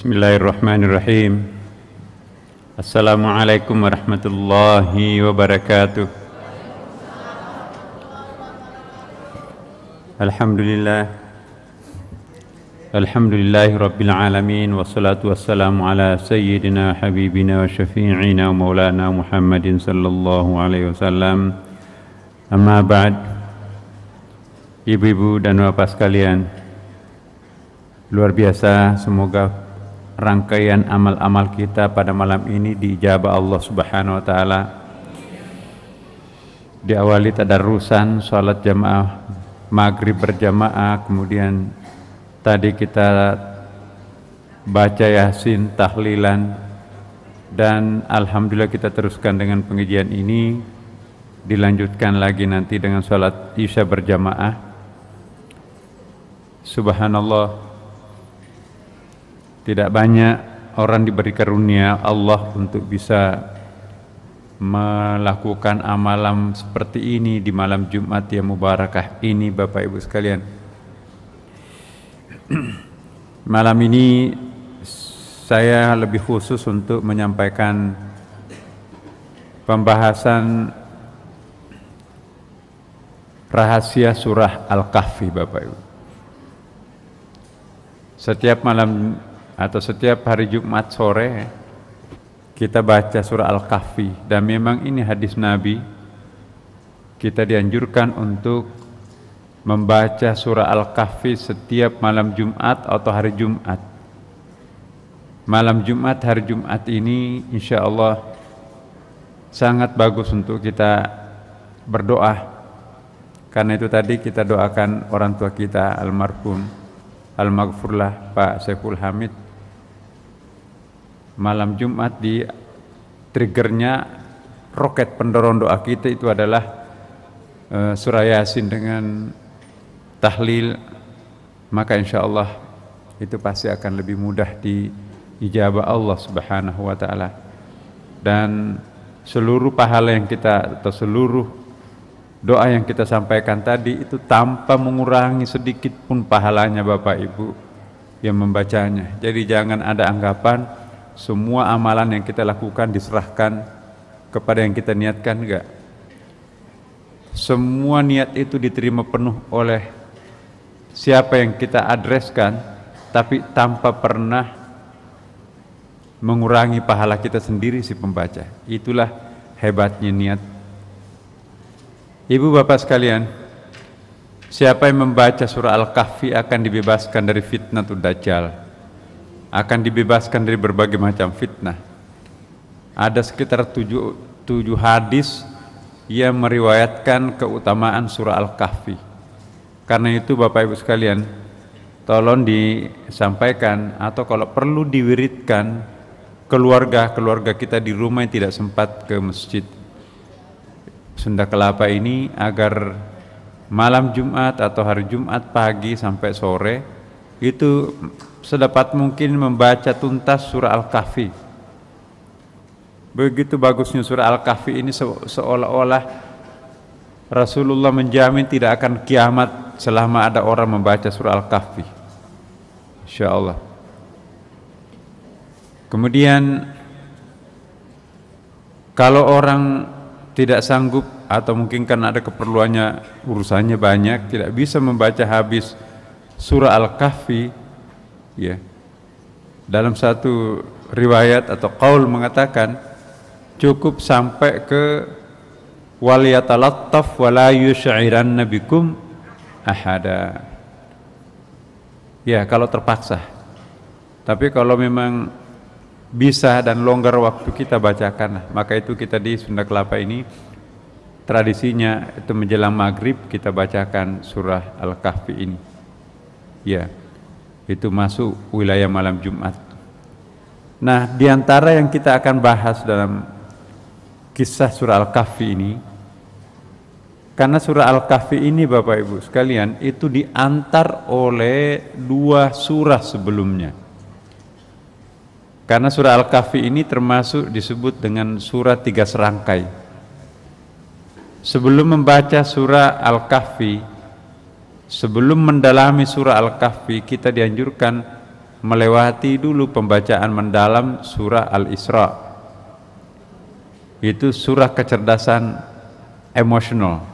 Bismillahirrahmanirrahim. Assalamualaikum warahmatullahi wabarakatuh. Alhamdulillah. Alhamdulillahi rabbil alamin wassalatu wassalamu ala sayyidina habibina wa syafi'ina maulana Muhammadin sallallahu alaihi wasallam. Amma ba'd. Ibu-ibu dan bapak sekalian, luar biasa semoga rangkaian amal-amal kita pada malam ini diijabah Allah Subhanahu wa taala. Diawali tadarusan salat jamaah maghrib berjamaah, kemudian tadi kita baca yasin tahlilan dan alhamdulillah kita teruskan dengan pengajian ini dilanjutkan lagi nanti dengan salat isya berjamaah. Subhanallah tidak banyak orang diberi karunia Allah untuk bisa melakukan amalan seperti ini di malam Jumat yang mubarakah ini Bapak Ibu sekalian. Malam ini saya lebih khusus untuk menyampaikan pembahasan rahasia surah Al-Kahfi Bapak Ibu. Setiap malam atau setiap hari Jumat sore kita baca surah Al-Kahfi dan memang ini hadis Nabi kita dianjurkan untuk membaca surah Al-Kahfi setiap malam Jumat atau hari Jumat malam Jumat hari Jumat ini insya Allah sangat bagus untuk kita berdoa karena itu tadi kita doakan orang tua kita almarhum almaghfurlah Pak Saiful Hamid malam Jumat di triggernya roket pendorong doa kita itu adalah uh, eh, surah yasin dengan tahlil maka insya Allah itu pasti akan lebih mudah di ijabah Allah subhanahu wa ta'ala dan seluruh pahala yang kita atau seluruh doa yang kita sampaikan tadi itu tanpa mengurangi sedikit pun pahalanya Bapak Ibu yang membacanya jadi jangan ada anggapan semua amalan yang kita lakukan diserahkan kepada yang kita niatkan enggak semua niat itu diterima penuh oleh siapa yang kita adreskan tapi tanpa pernah mengurangi pahala kita sendiri si pembaca itulah hebatnya niat Ibu bapak sekalian siapa yang membaca surah Al-Kahfi akan dibebaskan dari fitnah tu dajjal akan dibebaskan dari berbagai macam fitnah. Ada sekitar tujuh, tujuh hadis yang meriwayatkan keutamaan surah Al-Kahfi. Karena itu Bapak Ibu sekalian, tolong disampaikan atau kalau perlu diwiridkan keluarga-keluarga kita di rumah yang tidak sempat ke masjid. Sunda Kelapa ini agar malam Jumat atau hari Jumat pagi sampai sore itu sedapat mungkin membaca tuntas surah Al-Kahfi. Begitu bagusnya surah Al-Kahfi ini se seolah-olah Rasulullah menjamin tidak akan kiamat selama ada orang membaca surah Al-Kahfi. Insya Allah. Kemudian kalau orang tidak sanggup atau mungkin karena ada keperluannya urusannya banyak tidak bisa membaca habis surah Al-Kahfi ya dalam satu riwayat atau kaul mengatakan cukup sampai ke waliyatalattaf wala yusyairan bikum ahada ya kalau terpaksa tapi kalau memang bisa dan longgar waktu kita bacakan maka itu kita di Sunda Kelapa ini tradisinya itu menjelang maghrib kita bacakan surah Al-Kahfi ini ya itu masuk wilayah malam Jumat. Nah, diantara yang kita akan bahas dalam kisah surah Al-Kahfi ini, karena surah Al-Kahfi ini Bapak Ibu sekalian, itu diantar oleh dua surah sebelumnya. Karena surah Al-Kahfi ini termasuk disebut dengan surah tiga serangkai. Sebelum membaca surah Al-Kahfi, sebelum mendalami surah Al-Kahfi kita dianjurkan melewati dulu pembacaan mendalam surah Al-Isra itu surah kecerdasan emosional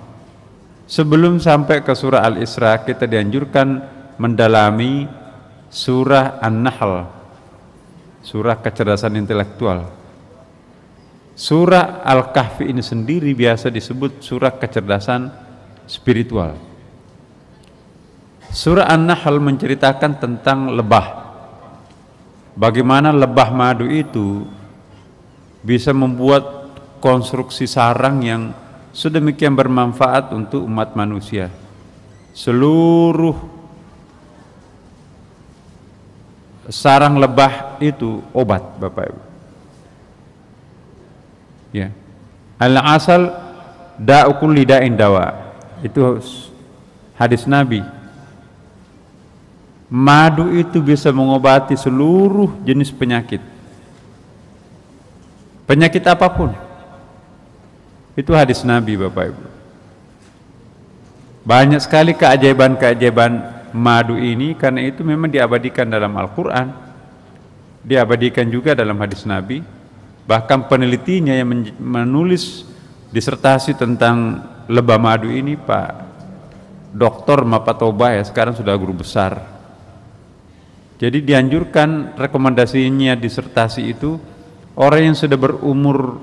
sebelum sampai ke surah Al-Isra kita dianjurkan mendalami surah An-Nahl surah kecerdasan intelektual surah Al-Kahfi ini sendiri biasa disebut surah kecerdasan spiritual Surah An-Nahl menceritakan tentang lebah. Bagaimana lebah madu itu bisa membuat konstruksi sarang yang sedemikian bermanfaat untuk umat manusia. Seluruh sarang lebah itu obat, Bapak Ibu. Ya. Al-asal kulli da'in dawa. Itu hadis Nabi Madu itu bisa mengobati seluruh jenis penyakit. Penyakit apapun. Itu hadis Nabi Bapak Ibu. Banyak sekali keajaiban-keajaiban madu ini karena itu memang diabadikan dalam Al-Quran. Diabadikan juga dalam hadis Nabi. Bahkan penelitinya yang menulis disertasi tentang lebah madu ini Pak Doktor Mapatoba ya sekarang sudah guru besar jadi dianjurkan rekomendasinya disertasi itu orang yang sudah berumur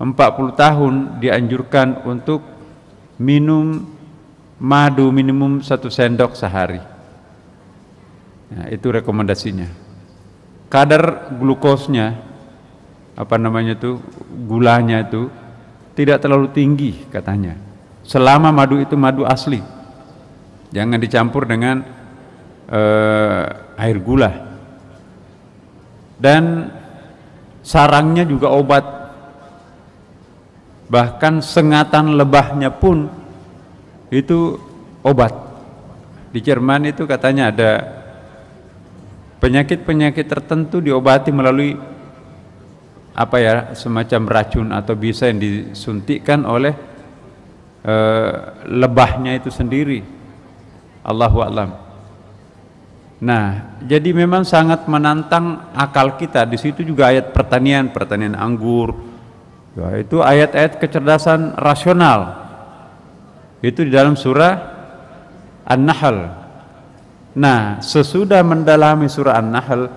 40 tahun dianjurkan untuk minum madu minimum satu sendok sehari. Nah, itu rekomendasinya. Kadar glukosnya apa namanya itu gulanya itu tidak terlalu tinggi katanya. Selama madu itu madu asli. Jangan dicampur dengan eh, air gula. Dan sarangnya juga obat. Bahkan sengatan lebahnya pun itu obat. Di Jerman itu katanya ada penyakit-penyakit tertentu diobati melalui apa ya semacam racun atau bisa yang disuntikkan oleh e, lebahnya itu sendiri. Allahu a'lam. Nah, jadi memang sangat menantang akal kita. Di situ juga ayat pertanian, pertanian anggur. Ya, itu ayat-ayat kecerdasan rasional. Itu di dalam surah An-Nahl. Nah, sesudah mendalami surah An-Nahl,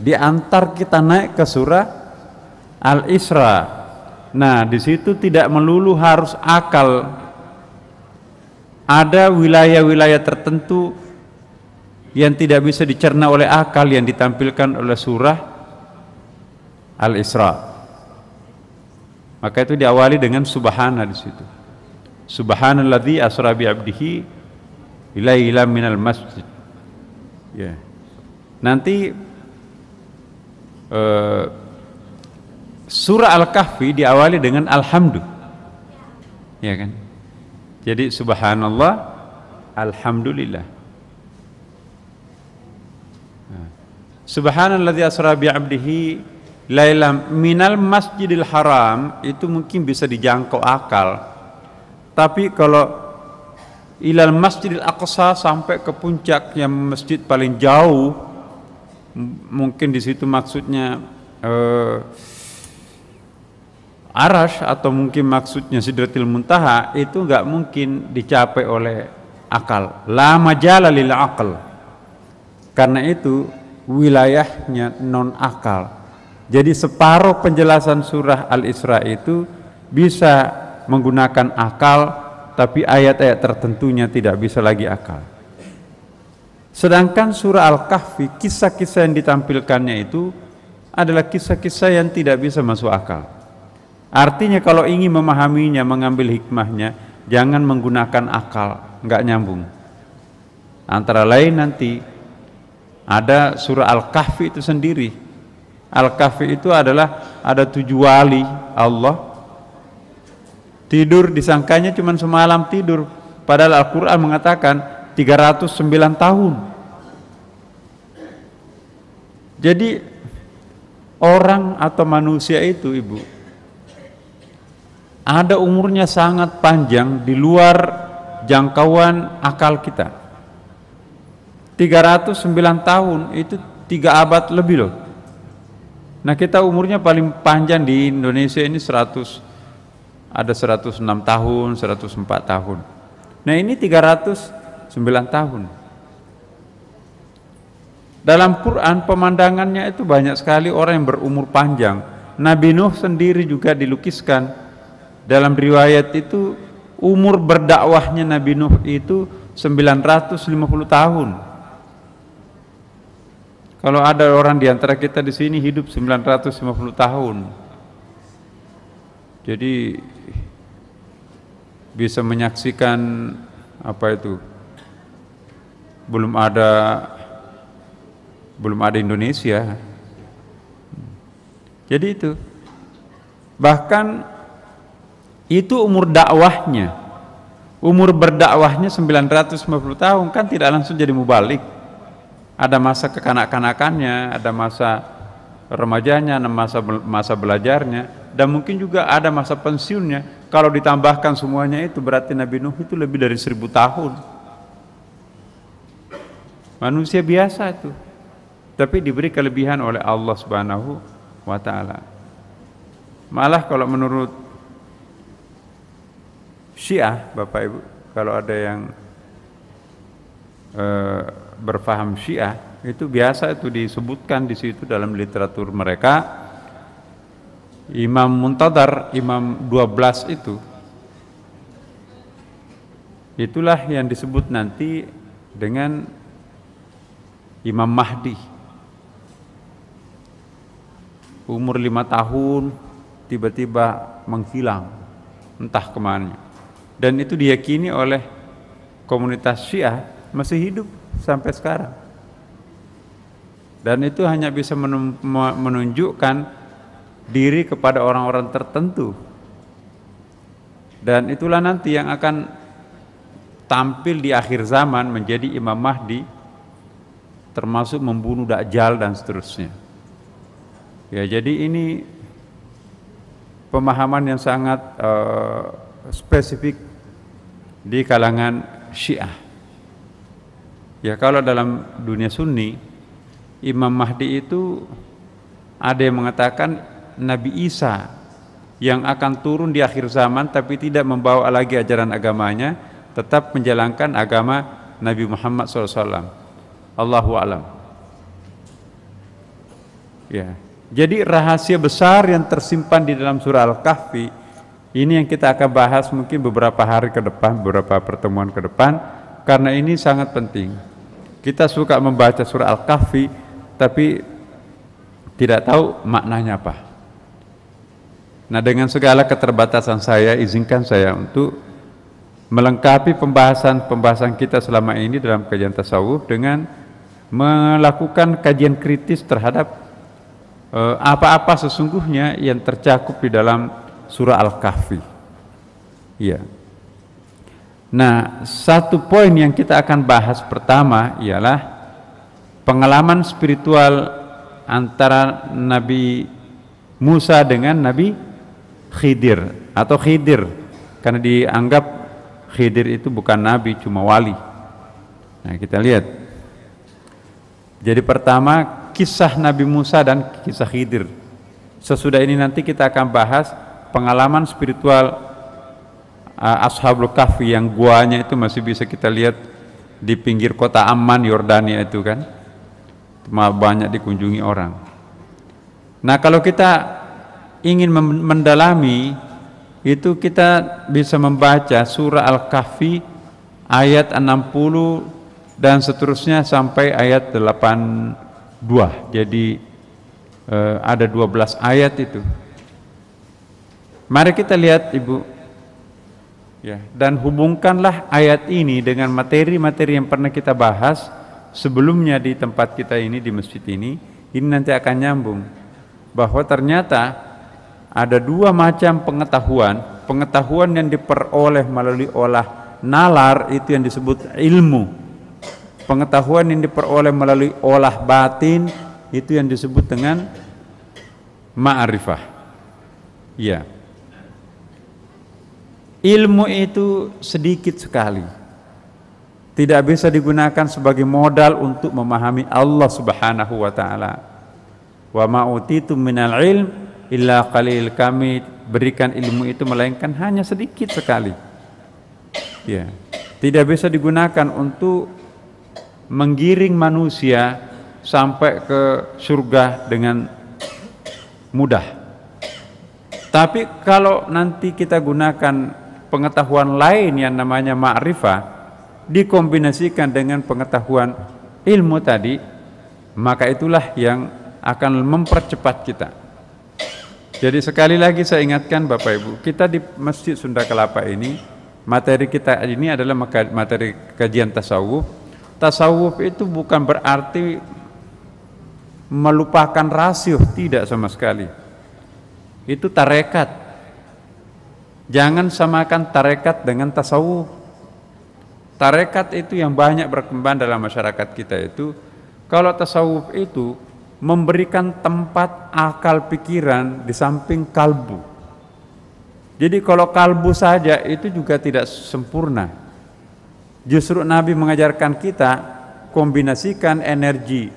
diantar kita naik ke surah Al-Isra. Nah, di situ tidak melulu harus akal. Ada wilayah-wilayah tertentu yang tidak bisa dicerna oleh akal yang ditampilkan oleh surah Al-Isra. Maka itu diawali dengan subhana di situ. Subhanalladzi asra bi 'abdihi ilah minal masjid. Ya. Nanti uh, surah Al-Kahfi diawali dengan alhamdu. Ya yeah, kan? Jadi subhanallah alhamdulillah Subhanalladzi asra bi 'abdihi lailam minal masjidil haram itu mungkin bisa dijangkau akal. Tapi kalau ilal masjidil aqsa sampai ke puncak yang masjid paling jauh mungkin di situ maksudnya eh, Arash atau mungkin maksudnya Sidratil Muntaha itu nggak mungkin dicapai oleh akal. Lama majala lil akal karena itu wilayahnya non akal. Jadi separuh penjelasan surah Al-Isra itu bisa menggunakan akal tapi ayat-ayat tertentunya tidak bisa lagi akal. Sedangkan surah Al-Kahfi, kisah-kisah yang ditampilkannya itu adalah kisah-kisah yang tidak bisa masuk akal. Artinya kalau ingin memahaminya, mengambil hikmahnya, jangan menggunakan akal, nggak nyambung. Antara lain nanti ada surah Al-Kahfi itu sendiri. Al-Kahfi itu adalah ada tujuh wali Allah. Tidur disangkanya cuma semalam tidur. Padahal Al-Quran mengatakan 309 tahun. Jadi orang atau manusia itu ibu ada umurnya sangat panjang di luar jangkauan akal kita. 309 tahun itu tiga abad lebih loh. Nah kita umurnya paling panjang di Indonesia ini 100 ada 106 tahun, 104 tahun. Nah ini 309 tahun. Dalam Quran pemandangannya itu banyak sekali orang yang berumur panjang. Nabi Nuh sendiri juga dilukiskan dalam riwayat itu umur berdakwahnya Nabi Nuh itu 950 tahun. Kalau ada orang di antara kita di sini hidup 950 tahun. Jadi bisa menyaksikan apa itu? Belum ada belum ada Indonesia. Jadi itu. Bahkan itu umur dakwahnya. Umur berdakwahnya 950 tahun kan tidak langsung jadi mubalik. Ada masa kekanak-kanakannya, ada masa remajanya, ada masa masa belajarnya, dan mungkin juga ada masa pensiunnya. Kalau ditambahkan semuanya itu berarti Nabi Nuh itu lebih dari seribu tahun. Manusia biasa itu, tapi diberi kelebihan oleh Allah Subhanahu wa taala. Malah kalau menurut Syiah, Bapak Ibu, kalau ada yang uh, berfaham Syiah itu biasa itu disebutkan di situ dalam literatur mereka Imam Muntadar, Imam 12 itu itulah yang disebut nanti dengan Imam Mahdi umur lima tahun tiba-tiba menghilang entah kemana dan itu diyakini oleh komunitas Syiah masih hidup sampai sekarang. Dan itu hanya bisa menunjukkan diri kepada orang-orang tertentu. Dan itulah nanti yang akan tampil di akhir zaman menjadi Imam Mahdi termasuk membunuh Dajjal dan seterusnya. Ya, jadi ini pemahaman yang sangat uh, spesifik di kalangan Syiah. Ya kalau dalam dunia sunni Imam Mahdi itu ada yang mengatakan Nabi Isa yang akan turun di akhir zaman tapi tidak membawa lagi ajaran agamanya tetap menjalankan agama Nabi Muhammad SAW Allahu alam ya jadi rahasia besar yang tersimpan di dalam surah Al-Kahfi ini yang kita akan bahas mungkin beberapa hari ke depan beberapa pertemuan ke depan karena ini sangat penting kita suka membaca surah Al-Kahfi tapi tidak tahu maknanya apa. Nah, dengan segala keterbatasan saya izinkan saya untuk melengkapi pembahasan-pembahasan kita selama ini dalam kajian tasawuf dengan melakukan kajian kritis terhadap eh, apa-apa uh, sesungguhnya yang tercakup di dalam surah Al-Kahfi. Iya. Yeah. Nah, satu poin yang kita akan bahas pertama ialah pengalaman spiritual antara Nabi Musa dengan Nabi Khidir atau Khidir karena dianggap Khidir itu bukan nabi cuma wali. Nah, kita lihat. Jadi pertama kisah Nabi Musa dan kisah Khidir. Sesudah ini nanti kita akan bahas pengalaman spiritual uh, Ashabul Kahfi yang guanya itu masih bisa kita lihat di pinggir kota aman Yordania itu kan cuma banyak dikunjungi orang nah kalau kita ingin mendalami itu kita bisa membaca surah Al-Kahfi ayat 60 dan seterusnya sampai ayat 82 jadi eh, ada 12 ayat itu mari kita lihat Ibu Ya, dan hubungkanlah ayat ini dengan materi-materi yang pernah kita bahas sebelumnya di tempat kita ini di masjid ini, ini nanti akan nyambung bahwa ternyata ada dua macam pengetahuan, pengetahuan yang diperoleh melalui olah nalar itu yang disebut ilmu. Pengetahuan yang diperoleh melalui olah batin itu yang disebut dengan ma'rifah. yeah. Ilmu itu sedikit sekali. Tidak bisa digunakan sebagai modal untuk memahami Allah Subhanahu wa taala. Wa ma utitu minal ilm illa qalil kami berikan ilmu itu melainkan hanya sedikit sekali. Ya. Tidak bisa digunakan untuk menggiring manusia sampai ke surga dengan mudah. Tapi kalau nanti kita gunakan pengetahuan lain yang namanya ma'rifah dikombinasikan dengan pengetahuan ilmu tadi maka itulah yang akan mempercepat kita jadi sekali lagi saya ingatkan Bapak Ibu kita di Masjid Sunda Kelapa ini materi kita ini adalah materi kajian tasawuf tasawuf itu bukan berarti melupakan rasio tidak sama sekali itu tarekat Jangan samakan tarekat dengan tasawuf. Tarekat itu yang banyak berkembang dalam masyarakat kita itu, kalau tasawuf itu memberikan tempat akal pikiran di samping kalbu. Jadi kalau kalbu saja itu juga tidak sempurna. Justru Nabi mengajarkan kita kombinasikan energi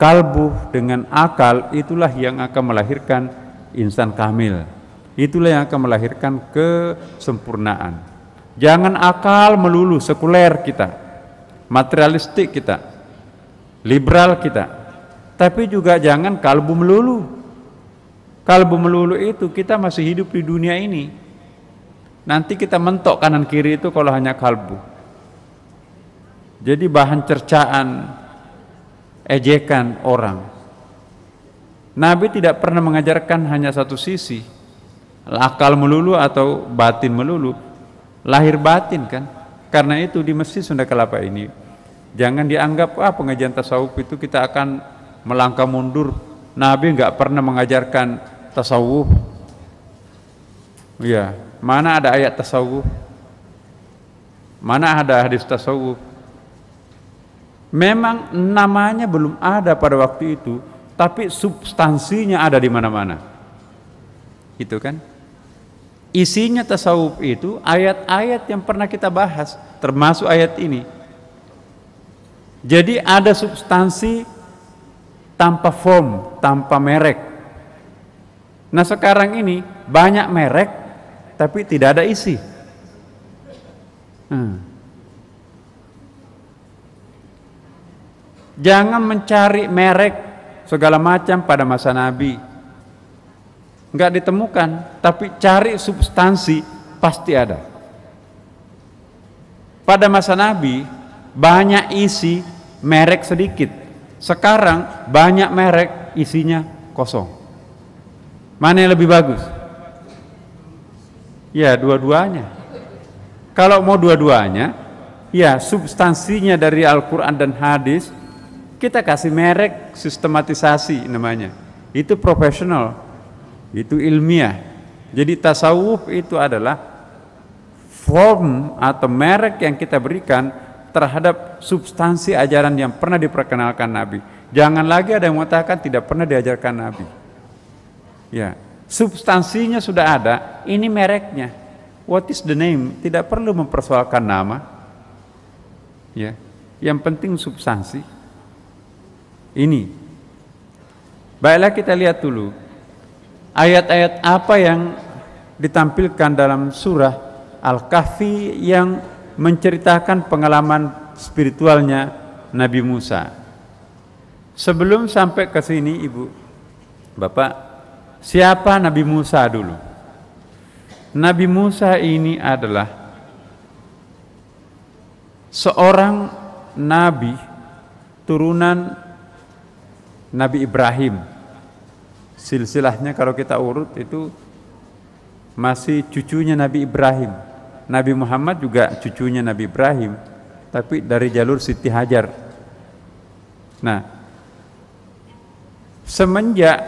kalbu dengan akal itulah yang akan melahirkan insan kamil. Itulah yang akan melahirkan kesempurnaan. Jangan akal melulu sekuler kita, materialistik kita, liberal kita. Tapi juga jangan kalbu melulu. Kalbu melulu itu kita masih hidup di dunia ini. Nanti kita mentok kanan kiri itu kalau hanya kalbu. Jadi bahan cercaan, ejekan orang. Nabi tidak pernah mengajarkan hanya satu sisi, akal melulu atau batin melulu lahir batin kan karena itu di Masjid Sunda Kelapa ini jangan dianggap ah pengajian tasawuf itu kita akan melangkah mundur Nabi nggak pernah mengajarkan tasawuf ya mana ada ayat tasawuf mana ada hadis tasawuf memang namanya belum ada pada waktu itu tapi substansinya ada di mana-mana Itu kan Isinya tasawuf itu ayat-ayat yang pernah kita bahas, termasuk ayat ini. Jadi ada substansi tanpa form, tanpa merek. Nah sekarang ini banyak merek, tapi tidak ada isi. Hmm. Jangan mencari merek segala macam pada masa Nabi nggak ditemukan, tapi cari substansi pasti ada. Pada masa Nabi banyak isi merek sedikit. Sekarang banyak merek isinya kosong. Mana yang lebih bagus? Ya dua-duanya. Kalau mau dua-duanya, ya substansinya dari Al-Quran dan hadis, kita kasih merek sistematisasi namanya. Itu profesional, itu ilmiah. Jadi tasawuf itu adalah form atau merek yang kita berikan terhadap substansi ajaran yang pernah diperkenalkan Nabi. Jangan lagi ada yang mengatakan tidak pernah diajarkan Nabi. Ya, substansinya sudah ada, ini mereknya. What is the name? Tidak perlu mempersoalkan nama. Ya, yang penting substansi. Ini. Baiklah kita lihat dulu ayat-ayat apa yang ditampilkan dalam surah Al-Kahfi yang menceritakan pengalaman spiritualnya Nabi Musa. Sebelum sampai ke sini Ibu, Bapak, siapa Nabi Musa dulu? Nabi Musa ini adalah seorang nabi turunan Nabi Ibrahim silsilahnya kalau kita urut itu masih cucunya Nabi Ibrahim. Nabi Muhammad juga cucunya Nabi Ibrahim, tapi dari jalur Siti Hajar. Nah, semenjak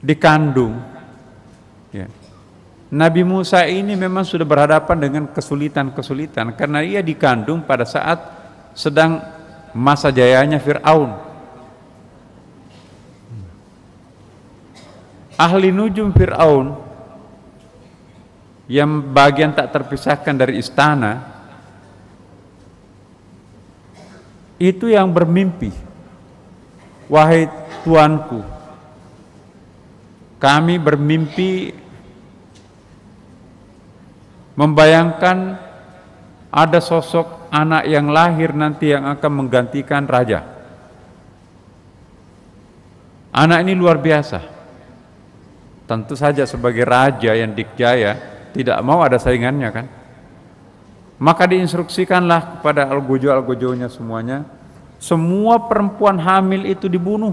dikandung, ya, Nabi Musa ini memang sudah berhadapan dengan kesulitan-kesulitan karena ia dikandung pada saat sedang masa jayanya Fir'aun ahli nujum Fir'aun yang bagian tak terpisahkan dari istana itu yang bermimpi wahai tuanku kami bermimpi membayangkan ada sosok anak yang lahir nanti yang akan menggantikan raja anak ini luar biasa Tentu saja sebagai raja yang dikjaya tidak mau ada saingannya kan. Maka diinstruksikanlah kepada algojo-algojonya semuanya, semua perempuan hamil itu dibunuh.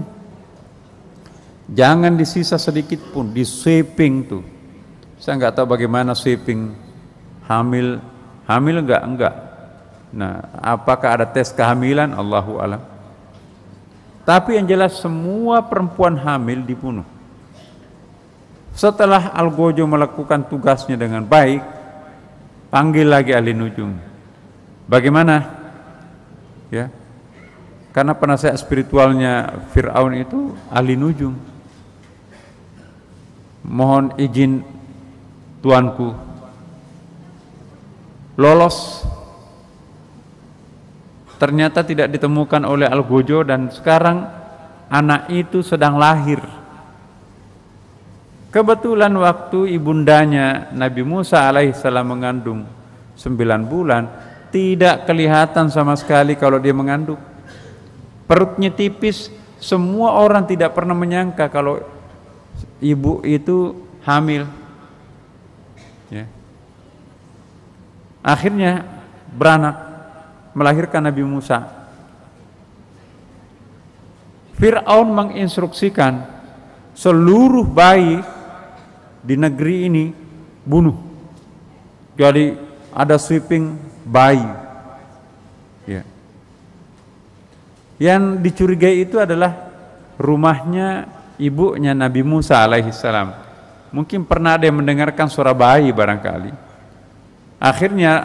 Jangan disisa sedikit pun, di sweeping tuh. Saya nggak tahu bagaimana sweeping hamil, hamil enggak enggak. Nah, apakah ada tes kehamilan? Allahu alam. Tapi yang jelas semua perempuan hamil dibunuh. Setelah Algojo melakukan tugasnya dengan baik, panggil lagi Ali Nujum. Bagaimana? Ya. Karena penasehat spiritualnya Firaun itu Ali Nujum. Mohon izin tuanku. Lolos. Ternyata tidak ditemukan oleh Algojo dan sekarang anak itu sedang lahir Kebetulan waktu ibundanya Nabi Musa alaihissalam mengandung sembilan bulan, tidak kelihatan sama sekali kalau dia mengandung. Perutnya tipis, semua orang tidak pernah menyangka kalau ibu itu hamil. Ya. Akhirnya beranak, melahirkan Nabi Musa. Fir'aun menginstruksikan seluruh bayi di negeri ini bunuh. Jadi ada sweeping bayi. Ya. Yang dicurigai itu adalah rumahnya ibunya Nabi Musa alaihissalam. Mungkin pernah ada yang mendengarkan suara bayi barangkali. Akhirnya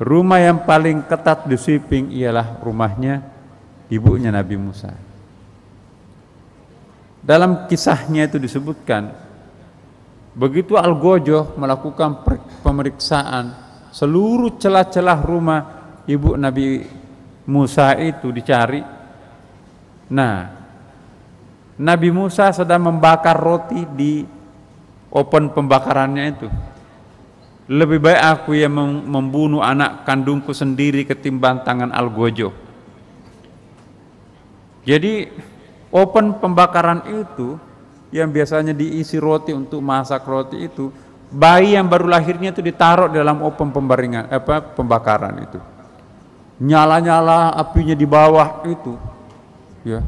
rumah yang paling ketat di sweeping ialah rumahnya ibunya Nabi Musa. Dalam kisahnya itu disebutkan Begitu Al-Gojo melakukan pemeriksaan seluruh celah-celah rumah ibu Nabi Musa itu dicari. Nah, Nabi Musa sedang membakar roti di open pembakarannya itu. Lebih baik aku yang membunuh anak kandungku sendiri ketimbang tangan Al-Gojo. Jadi open pembakaran itu yang biasanya diisi roti untuk masak roti itu bayi yang baru lahirnya itu ditaruh dalam open pembaringan apa pembakaran itu nyala-nyala apinya di bawah itu ya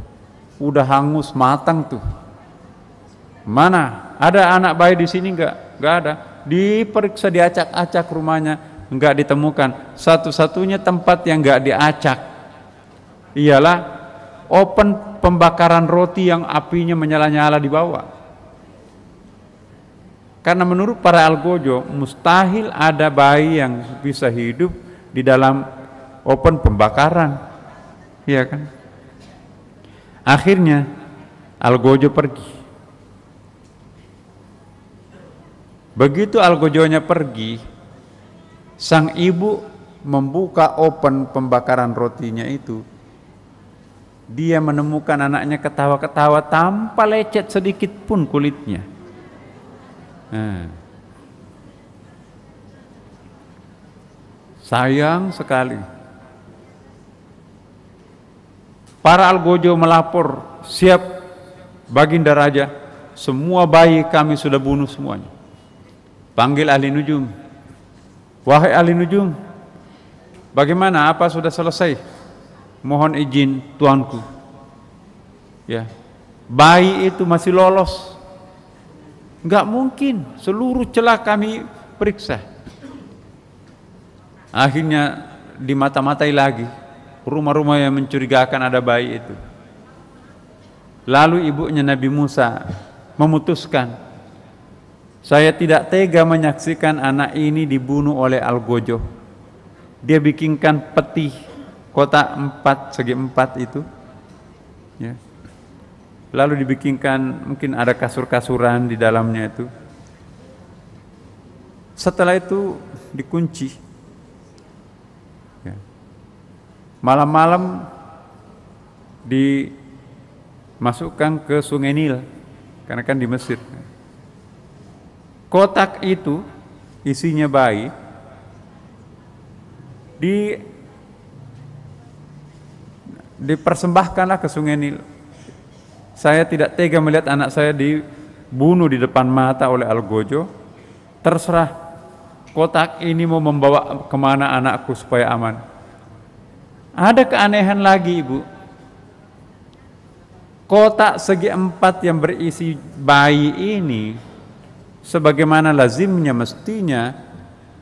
udah hangus matang tuh mana ada anak bayi di sini enggak enggak ada diperiksa diacak-acak rumahnya enggak ditemukan satu-satunya tempat yang enggak diacak ialah open pembakaran roti yang apinya menyala-nyala di bawah. Karena menurut para algojo, mustahil ada bayi yang bisa hidup di dalam open pembakaran. Iya kan? Akhirnya algojo pergi. Begitu algojonya pergi, sang ibu membuka open pembakaran rotinya itu dia menemukan anaknya ketawa-ketawa tanpa lecet sedikit pun kulitnya. Hmm. Sayang sekali. Para algojo melapor, siap baginda raja, semua bayi kami sudah bunuh semuanya. Panggil ahli nujum. Wahai ahli nujum, bagaimana apa sudah selesai? mohon izin tuanku ya bayi itu masih lolos nggak mungkin seluruh celah kami periksa akhirnya di mata matai lagi rumah-rumah yang mencurigakan ada bayi itu lalu ibunya Nabi Musa memutuskan saya tidak tega menyaksikan anak ini dibunuh oleh Algojo dia bikinkan peti kotak empat segi empat itu ya. lalu dibikinkan mungkin ada kasur-kasuran di dalamnya itu setelah itu dikunci malam ya. malam-malam dimasukkan ke sungai Nil karena kan di Mesir kotak itu isinya bayi di dipersembahkanlah ke sungai Nil. Saya tidak tega melihat anak saya dibunuh di depan mata oleh Algojo. Terserah kotak ini mau membawa kemana anakku supaya aman. Ada keanehan lagi ibu. Kotak segi empat yang berisi bayi ini, sebagaimana lazimnya mestinya,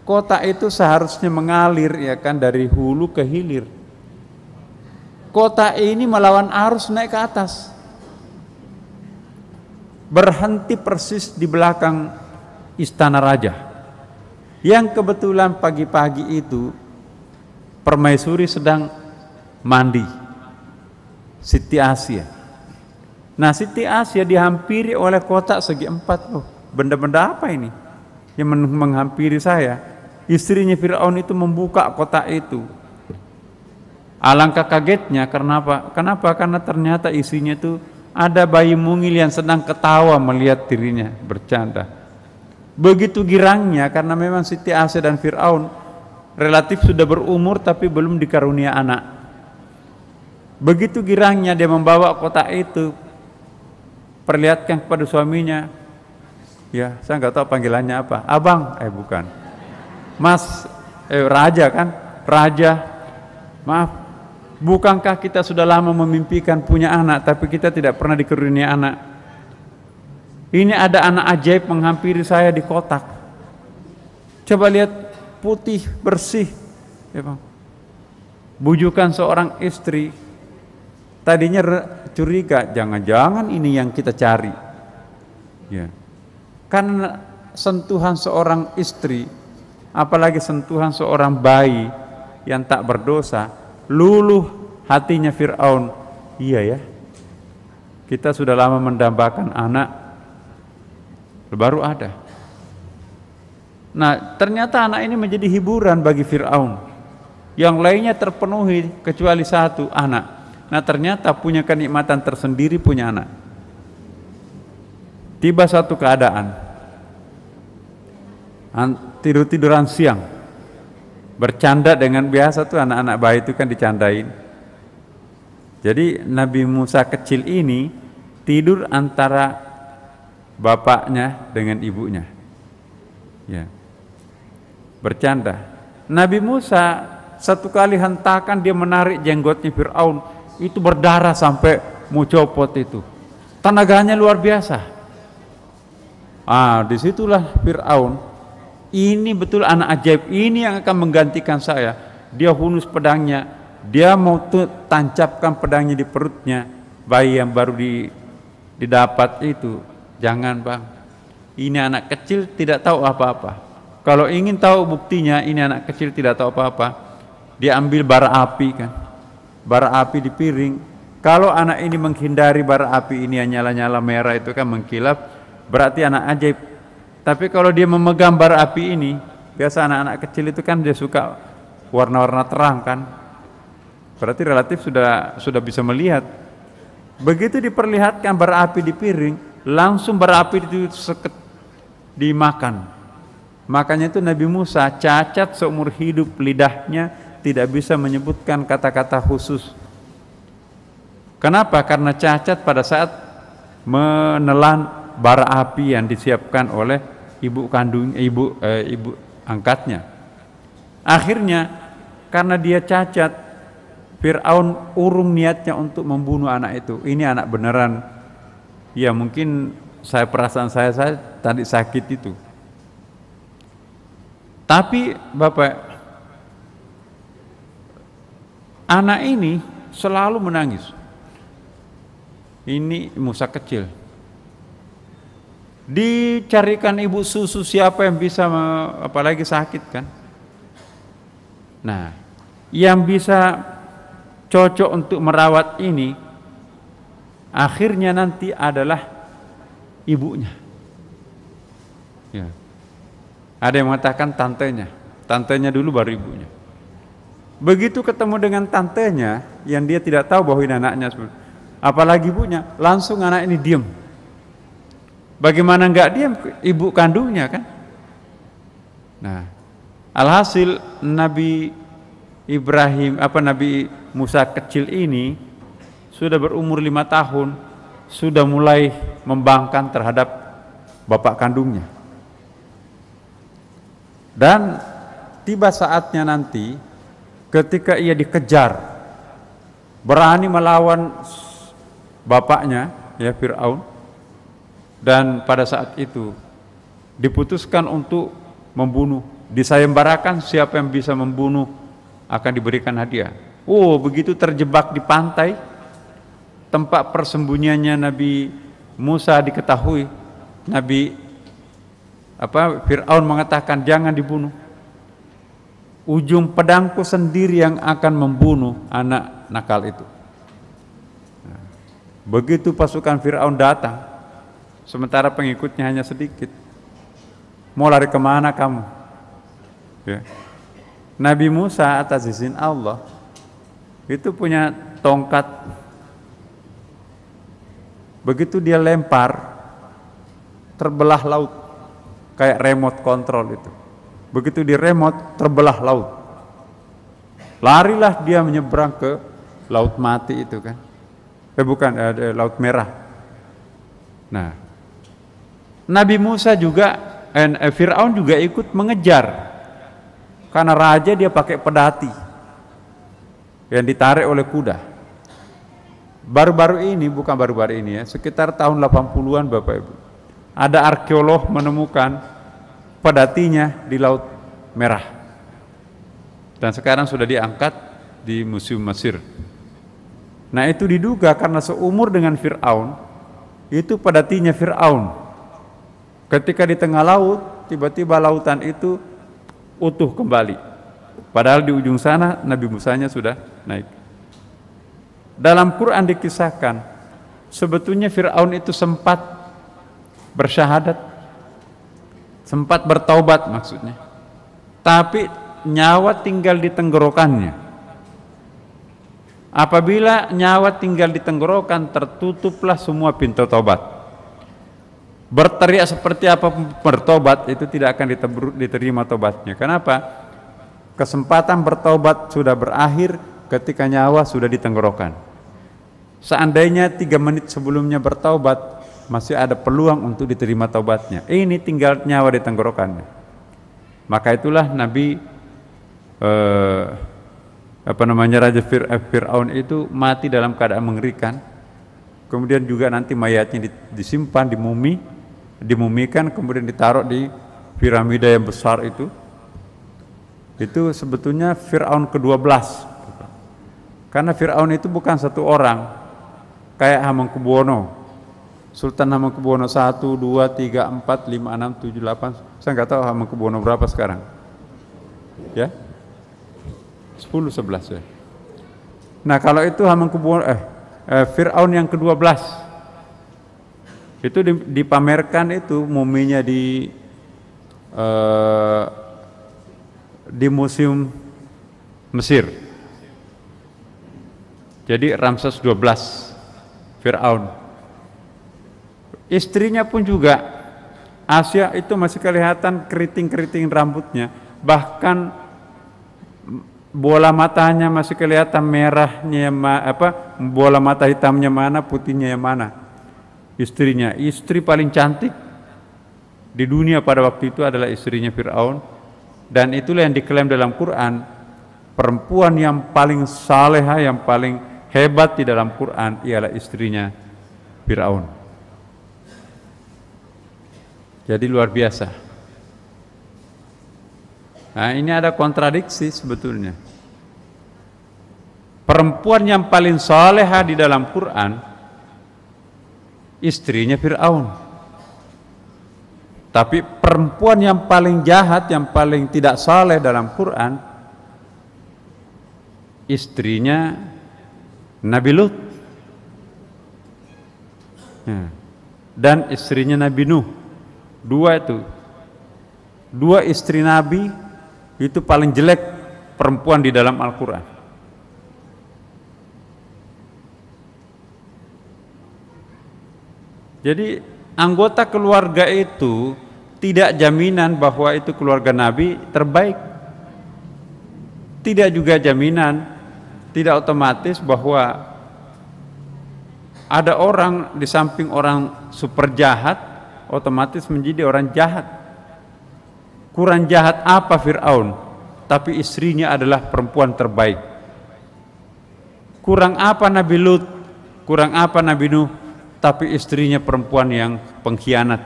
kotak itu seharusnya mengalir ya kan dari hulu ke hilir kota ini melawan arus naik ke atas. Berhenti persis di belakang istana raja. Yang kebetulan pagi-pagi itu permaisuri sedang mandi. Siti Asia. Nah Siti Asia dihampiri oleh kota segi empat. Oh, benda-benda apa ini yang menghampiri saya? Istrinya Fir'aun itu membuka kota itu Alangkah kagetnya kenapa? Kenapa? Karena ternyata isinya itu ada bayi mungil yang sedang ketawa melihat dirinya bercanda. Begitu girangnya karena memang Siti Asya dan Fir'aun relatif sudah berumur tapi belum dikarunia anak. Begitu girangnya dia membawa kotak itu perlihatkan kepada suaminya. Ya, saya nggak tahu panggilannya apa. Abang, eh bukan. Mas, eh raja kan? Raja. Maaf, Bukankah kita sudah lama memimpikan punya anak, tapi kita tidak pernah dikerunia anak? Ini ada anak ajaib menghampiri saya di kotak. Coba lihat putih bersih, ya bang. Bujukan seorang istri. Tadinya curiga, jangan-jangan ini yang kita cari. Ya. Karena sentuhan seorang istri, apalagi sentuhan seorang bayi yang tak berdosa, luluh hatinya Fir'aun. Iya ya, kita sudah lama mendambakan anak, baru ada. Nah, ternyata anak ini menjadi hiburan bagi Fir'aun. Yang lainnya terpenuhi kecuali satu, anak. Nah, ternyata punya kenikmatan tersendiri punya anak. Tiba satu keadaan, tidur-tiduran siang, Bercanda dengan biasa tuh anak-anak bayi itu kan dicandain. Jadi Nabi Musa kecil ini tidur antara bapaknya dengan ibunya. Ya. Bercanda. Nabi Musa satu kali hentakan dia menarik jenggotnya Fir'aun. Itu berdarah sampai mau copot itu. Tenaganya luar biasa. Ah, disitulah Fir'aun ini betul anak ajaib ini yang akan menggantikan saya dia hunus pedangnya dia mau tancapkan pedangnya di perutnya bayi yang baru di, didapat itu jangan bang ini anak kecil tidak tahu apa-apa kalau ingin tahu buktinya ini anak kecil tidak tahu apa-apa dia ambil bara api kan bara api di piring kalau anak ini menghindari bara api ini yang nyala-nyala merah itu kan mengkilap berarti anak ajaib tapi kalau dia memegang bara api ini, biasa anak-anak kecil itu kan dia suka warna-warna terang kan. Berarti relatif sudah sudah bisa melihat. Begitu diperlihatkan bara api di piring, langsung bara api itu seket, dimakan. Makanya itu Nabi Musa cacat seumur hidup lidahnya tidak bisa menyebutkan kata-kata khusus. Kenapa? Karena cacat pada saat menelan bara api yang disiapkan oleh ibu kandung ibu eh, ibu angkatnya. Akhirnya karena dia cacat, Fir'aun urung niatnya untuk membunuh anak itu. Ini anak beneran. Ya mungkin saya perasaan saya saya tadi sakit itu. Tapi Bapak anak ini selalu menangis. Ini Musa kecil. Dicarikan ibu susu siapa yang bisa apalagi sakit kan? Nah, yang bisa cocok untuk merawat ini akhirnya nanti adalah ibunya. Ya. Ada yang mengatakan tantenya, tantenya dulu baru ibunya. Begitu ketemu dengan tantenya yang dia tidak tahu bahwa ini anaknya, apalagi ibunya, langsung anak ini diem. Bagaimana enggak dia ibu kandungnya kan? Nah, alhasil Nabi Ibrahim apa Nabi Musa kecil ini sudah berumur lima tahun sudah mulai membangkang terhadap bapak kandungnya. Dan tiba saatnya nanti ketika ia dikejar berani melawan bapaknya ya Firaun dan pada saat itu diputuskan untuk membunuh. Disayembarakan siapa yang bisa membunuh akan diberikan hadiah. Oh, begitu terjebak di pantai, tempat persembunyiannya Nabi Musa diketahui. Nabi apa Firaun mengatakan jangan dibunuh. Ujung pedangku sendiri yang akan membunuh anak nakal itu. Nah, begitu pasukan Firaun datang, Sementara pengikutnya hanya sedikit. Mau lari kemana kamu? Ya. Nabi Musa atas izin Allah itu punya tongkat. Begitu dia lempar, terbelah laut. Kayak remote control itu. Begitu di remote, terbelah laut. Larilah dia menyeberang ke laut mati itu kan. Eh bukan, eh, laut merah. Nah, Nabi Musa juga dan eh, Firaun juga ikut mengejar. Karena raja dia pakai pedati yang ditarik oleh kuda. Baru-baru ini, bukan baru-baru ini ya, sekitar tahun 80-an Bapak Ibu. Ada arkeolog menemukan pedatinya di Laut Merah. Dan sekarang sudah diangkat di Museum Mesir. Nah itu diduga karena seumur dengan Fir'aun, itu pedatinya Fir'aun Ketika di tengah laut, tiba-tiba lautan itu utuh kembali. Padahal di ujung sana Nabi Musanya sudah naik. Dalam Quran dikisahkan, sebetulnya Fir'aun itu sempat bersyahadat, sempat bertaubat maksudnya. Tapi nyawa tinggal di tenggorokannya. Apabila nyawa tinggal di tenggorokan, tertutuplah semua pintu taubat berteriak seperti apa bertobat itu tidak akan diterima tobatnya. Kenapa? Kesempatan bertobat sudah berakhir ketika nyawa sudah ditenggorokan. Seandainya tiga menit sebelumnya bertobat masih ada peluang untuk diterima tobatnya. Ini tinggal nyawa ditenggorokan. Maka itulah Nabi eh, apa namanya Raja Fir, eh, Fir'aun itu mati dalam keadaan mengerikan. Kemudian juga nanti mayatnya disimpan di mumi dimumikan kemudian ditaruh di piramida yang besar itu itu sebetulnya Fir'aun ke-12 karena Fir'aun itu bukan satu orang kayak Hamengkubuwono Sultan Hamengkubuwono 1, 2, 3, 4, 5, 6, 7, 8 saya nggak tahu Hamengkubuwono berapa sekarang ya 10, 11 ya nah kalau itu Hamengkubuwono eh, eh Fir'aun yang ke-12 itu dipamerkan itu muminya di uh, di museum Mesir jadi Ramses 12 Fir'aun istrinya pun juga Asia itu masih kelihatan keriting-keriting rambutnya bahkan bola matanya masih kelihatan merahnya apa bola mata hitamnya mana putihnya yang mana istrinya. Istri paling cantik di dunia pada waktu itu adalah istrinya Fir'aun. Dan itulah yang diklaim dalam Quran. Perempuan yang paling saleha, yang paling hebat di dalam Quran ialah istrinya Fir'aun. Jadi luar biasa. Nah ini ada kontradiksi sebetulnya. Perempuan yang paling saleha di dalam Quran istrinya Fir'aun. Tapi perempuan yang paling jahat, yang paling tidak saleh dalam Quran, istrinya Nabi Lut. Ya. Dan istrinya Nabi Nuh. Dua itu. Dua istri Nabi itu paling jelek perempuan di dalam Al-Quran. Jadi anggota keluarga itu tidak jaminan bahwa itu keluarga Nabi terbaik. Tidak juga jaminan, tidak otomatis bahwa ada orang di samping orang super jahat otomatis menjadi orang jahat. Kurang jahat apa Firaun? Tapi istrinya adalah perempuan terbaik. Kurang apa Nabi Lut? Kurang apa Nabi Nuh? tapi istrinya perempuan yang pengkhianat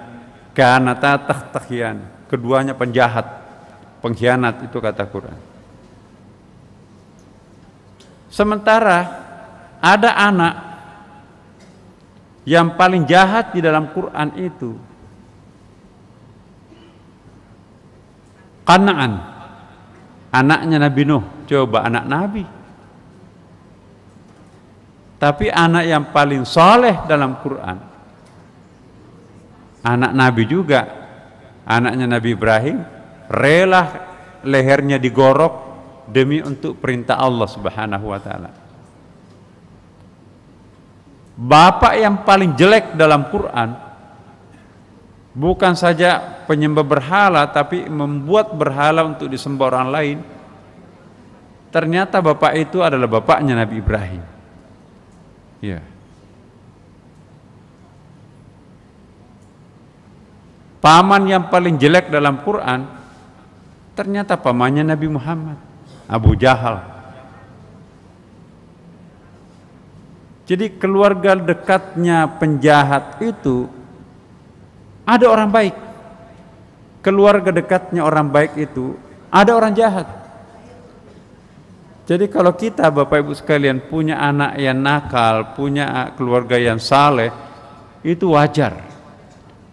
karena tatah tahian keduanya penjahat pengkhianat itu kata Quran sementara ada anak yang paling jahat di dalam Quran itu Kanaan anaknya Nabi Nuh coba anak Nabi tapi anak yang paling soleh dalam Quran Anak Nabi juga Anaknya Nabi Ibrahim Rela lehernya digorok Demi untuk perintah Allah subhanahu wa ta'ala Bapak yang paling jelek dalam Quran Bukan saja penyembah berhala Tapi membuat berhala untuk disembah orang lain Ternyata bapak itu adalah bapaknya Nabi Ibrahim Iya. Paman yang paling jelek dalam Quran ternyata pamannya Nabi Muhammad, Abu Jahal. Jadi keluarga dekatnya penjahat itu ada orang baik. Keluarga dekatnya orang baik itu ada orang jahat. Jadi kalau kita Bapak Ibu sekalian punya anak yang nakal, punya keluarga yang saleh, itu wajar.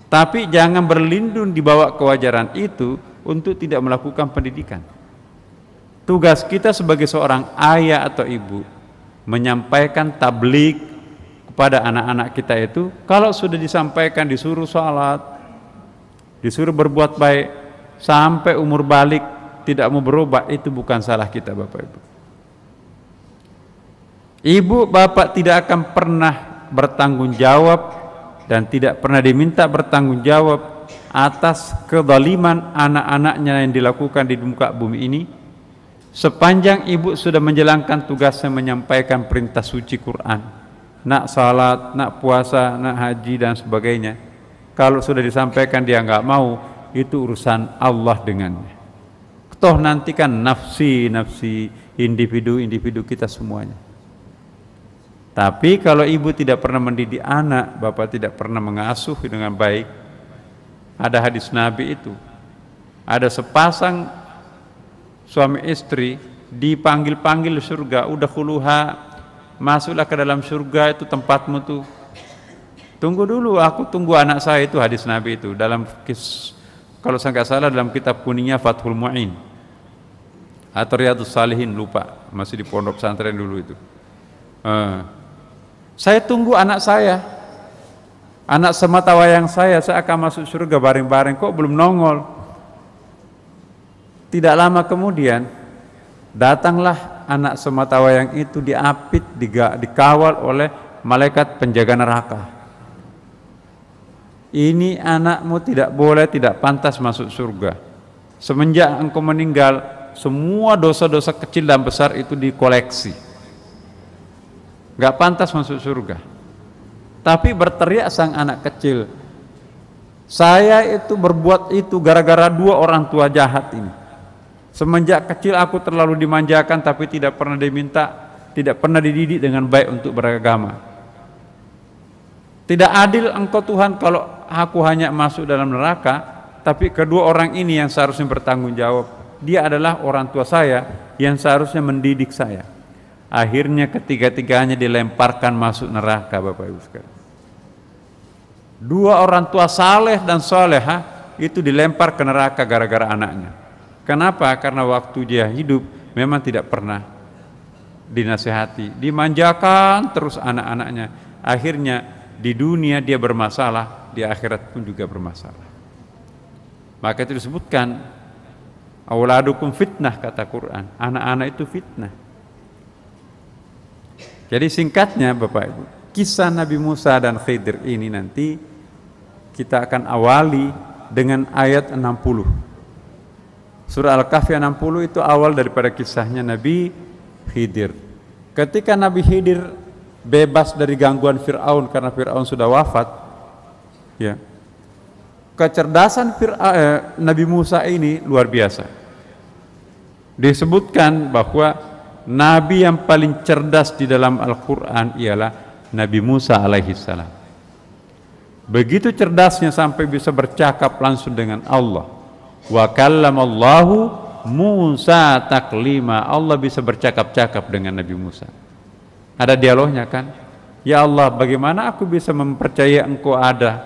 Tapi jangan berlindung di bawah kewajaran itu untuk tidak melakukan pendidikan. Tugas kita sebagai seorang ayah atau ibu menyampaikan tablik kepada anak-anak kita itu kalau sudah disampaikan disuruh salat, disuruh berbuat baik sampai umur balik tidak mau berubah itu bukan salah kita Bapak Ibu. Ibu bapak tidak akan pernah bertanggung jawab dan tidak pernah diminta bertanggung jawab atas kedaliman anak-anaknya yang dilakukan di muka bumi ini sepanjang ibu sudah menjalankan tugasnya menyampaikan perintah suci Quran nak salat, nak puasa, nak haji dan sebagainya kalau sudah disampaikan dia nggak mau itu urusan Allah dengannya toh nantikan nafsi-nafsi individu-individu kita semuanya tapi kalau ibu tidak pernah mendidik anak, bapak tidak pernah mengasuh dengan baik. Ada hadis Nabi itu. Ada sepasang suami istri dipanggil-panggil surga, udah kuluha, masuklah ke dalam surga itu tempatmu tuh. Tunggu dulu, aku tunggu anak saya itu hadis Nabi itu dalam kis, kalau saya nggak salah dalam kitab kuningnya Fathul Mu'in atau Riyadus Salihin lupa masih di pondok pesantren dulu itu. Uh, saya tunggu anak saya, anak semata wayang saya, saya akan masuk surga bareng-bareng, kok belum nongol. Tidak lama kemudian, datanglah anak semata wayang itu diapit, diga, dikawal oleh malaikat penjaga neraka. Ini anakmu tidak boleh, tidak pantas masuk surga. Semenjak engkau meninggal, semua dosa-dosa kecil dan besar itu dikoleksi nggak pantas masuk surga. Tapi berteriak sang anak kecil, saya itu berbuat itu gara-gara dua orang tua jahat ini. Semenjak kecil aku terlalu dimanjakan tapi tidak pernah diminta, tidak pernah dididik dengan baik untuk beragama. Tidak adil engkau Tuhan kalau aku hanya masuk dalam neraka, tapi kedua orang ini yang seharusnya bertanggung jawab. Dia adalah orang tua saya yang seharusnya mendidik saya. Akhirnya ketiga-tiganya dilemparkan masuk neraka Bapak Ibu sekalian. Dua orang tua saleh dan soleha itu dilempar ke neraka gara-gara anaknya. Kenapa? Karena waktu dia hidup memang tidak pernah dinasehati, dimanjakan terus anak-anaknya. Akhirnya di dunia dia bermasalah, di akhirat pun juga bermasalah. Maka itu disebutkan Auladukum fitnah kata Quran. Anak-anak itu fitnah. Jadi singkatnya Bapak Ibu, kisah Nabi Musa dan Khidir ini nanti kita akan awali dengan ayat 60. Surah Al-Kahfi 60 itu awal daripada kisahnya Nabi Khidir. Ketika Nabi Khidir bebas dari gangguan Firaun karena Firaun sudah wafat, ya. Kecerdasan Fir eh, Nabi Musa ini luar biasa. Disebutkan bahwa Nabi yang paling cerdas di dalam Al-Quran ialah Nabi Musa alaihi salam. Begitu cerdasnya sampai bisa bercakap langsung dengan Allah. Wa kallamallahu Musa taklima. Allah bisa bercakap-cakap dengan Nabi Musa. Ada dialognya kan? Ya Allah, bagaimana aku bisa mempercayai engkau ada?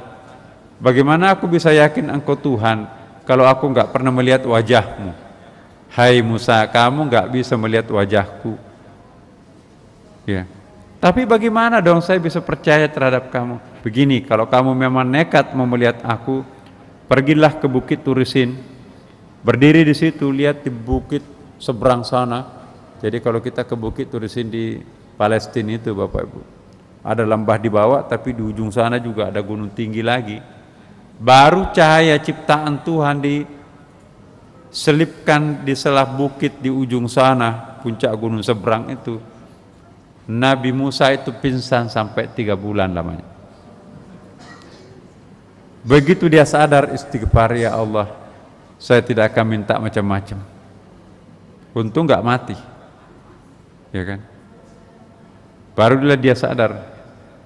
Bagaimana aku bisa yakin engkau Tuhan kalau aku enggak pernah melihat wajahmu? Hai Musa, kamu nggak bisa melihat wajahku. Ya. Tapi bagaimana dong saya bisa percaya terhadap kamu? Begini, kalau kamu memang nekat mau melihat aku, pergilah ke Bukit Turisin. Berdiri di situ, lihat di bukit seberang sana. Jadi kalau kita ke Bukit Turisin di Palestina itu Bapak Ibu, ada lembah di bawah tapi di ujung sana juga ada gunung tinggi lagi baru cahaya ciptaan Tuhan di selipkan di selah bukit di ujung sana puncak gunung seberang itu Nabi Musa itu pingsan sampai tiga bulan lamanya begitu dia sadar istighfar ya Allah saya tidak akan minta macam-macam untung nggak mati ya kan barulah dia sadar